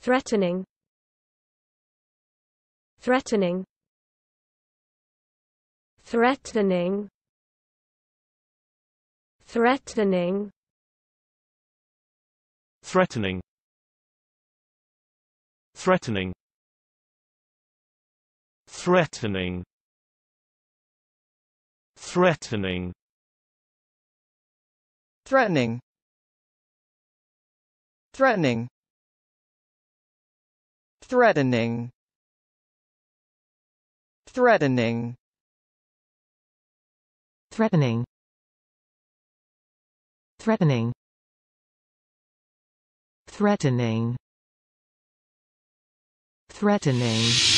threatening threatening threatening threatening threatening threatening threatening threatening threatening threatening threatening threatening threatening threatening threatening threatening